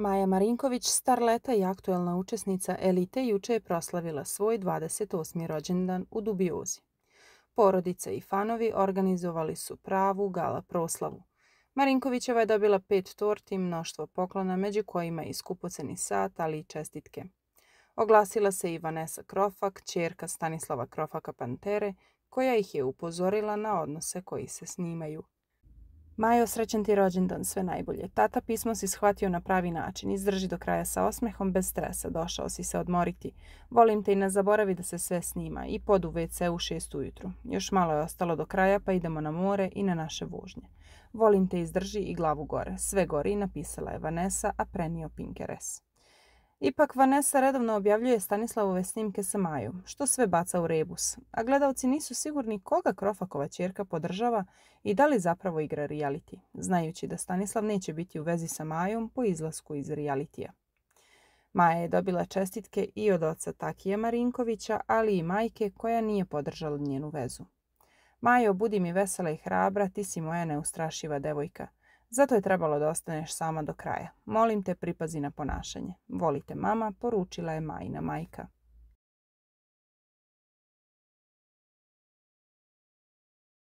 Maja Marinković, starleta i aktualna učesnica elite, juče je proslavila svoj 28. rođendan u Dubiozi. Porodice i fanovi organizovali su pravu gala proslavu. Marinkovićeva je dobila pet torti mnoštvo poklona, među kojima i skupoceni sat, ali i čestitke. Oglasila se i Vanessa Krofak, čerka Stanislava Krofaka Pantere, koja ih je upozorila na odnose koji se snimaju. Majo, srećen ti rođendan, sve najbolje. Tata pismo si shvatio na pravi način. Izdrži do kraja sa osmehom, bez stresa. Došao si se odmoriti. Volim te i ne zaboravi da se sve snima. I pod u WC u šest ujutru. Još malo je ostalo do kraja, pa idemo na more i na naše vožnje. Volim te, izdrži i glavu gore. Sve gori napisala je Vanessa, a prenio Pinkeres. Ipak Vanessa redovno objavljuje Stanislavove snimke sa Majom, što sve baca u rebus, a gledalci nisu sigurni koga Krofakova čerka podržava i da li zapravo igra reality, znajući da Stanislav neće biti u vezi sa Majom po izlasku iz realitija. Maja je dobila čestitke i od oca Takija Marinkovića, ali i majke koja nije podržala njenu vezu. Majo, budi mi vesela i hrabra, ti si moja neustrašiva devojka. Zato je trebalo da ostaneš sama do kraja. Molim te, pripazi na ponašanje. Volite mama, poručila je majina majka.